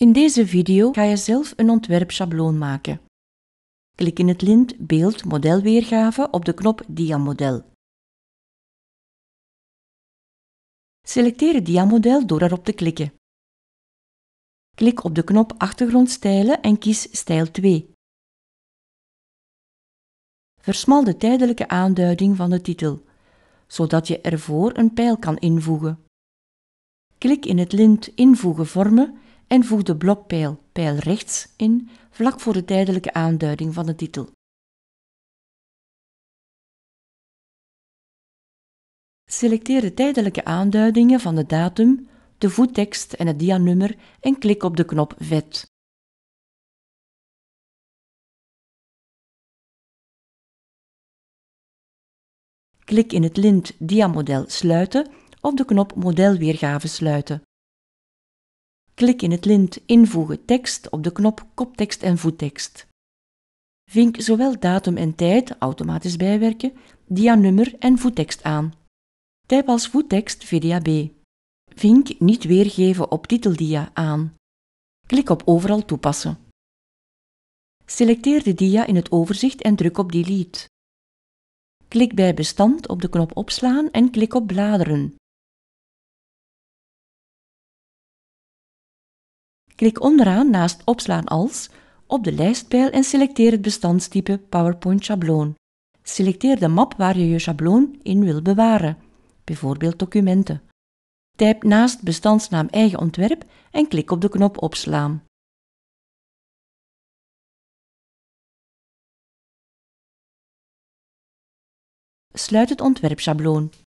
In deze video ga je zelf een ontwerpschabloon maken. Klik in het lint Beeld modelweergave op de knop Diamodel. Selecteer het diamodel door erop te klikken. Klik op de knop Achtergrondstijlen en kies Stijl 2. Versmal de tijdelijke aanduiding van de titel, zodat je ervoor een pijl kan invoegen. Klik in het lint Invoegen vormen en voeg de blokpijl pijl rechts in vlak voor de tijdelijke aanduiding van de titel. Selecteer de tijdelijke aanduidingen van de datum, de voettekst en het dianummer en klik op de knop Vet. Klik in het lint Dia-model sluiten of de knop Modelweergave sluiten. Klik in het lint Invoegen tekst op de knop Koptekst en voettekst. Vink zowel datum en tijd, automatisch bijwerken, dia-nummer en voettekst aan. Typ als voettekst VDAB. Vink niet weergeven op titeldia aan. Klik op Overal toepassen. Selecteer de dia in het overzicht en druk op Delete. Klik bij Bestand op de knop Opslaan en klik op Bladeren. Klik onderaan naast Opslaan als op de lijstpijl en selecteer het bestandstype PowerPoint schabloon. Selecteer de map waar je je schabloon in wil bewaren, bijvoorbeeld documenten. Typ naast bestandsnaam eigen ontwerp en klik op de knop Opslaan. Sluit het ontwerpschabloon.